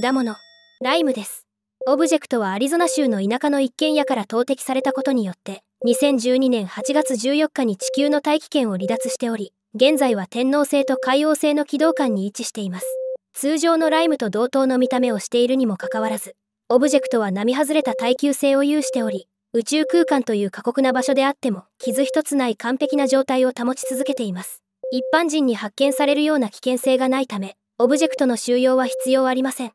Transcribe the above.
果物ライムですオブジェクトはアリゾナ州の田舎の一軒家から投擲されたことによって2012年8月14日に地球の大気圏を離脱しており現在は天王星と海王星の軌道間に位置しています通常のライムと同等の見た目をしているにもかかわらずオブジェクトは並外れた耐久性を有しており宇宙空間という過酷な場所であっても傷一つない完璧な状態を保ち続けています一般人に発見されるような危険性がないためオブジェクトの収容は必要ありません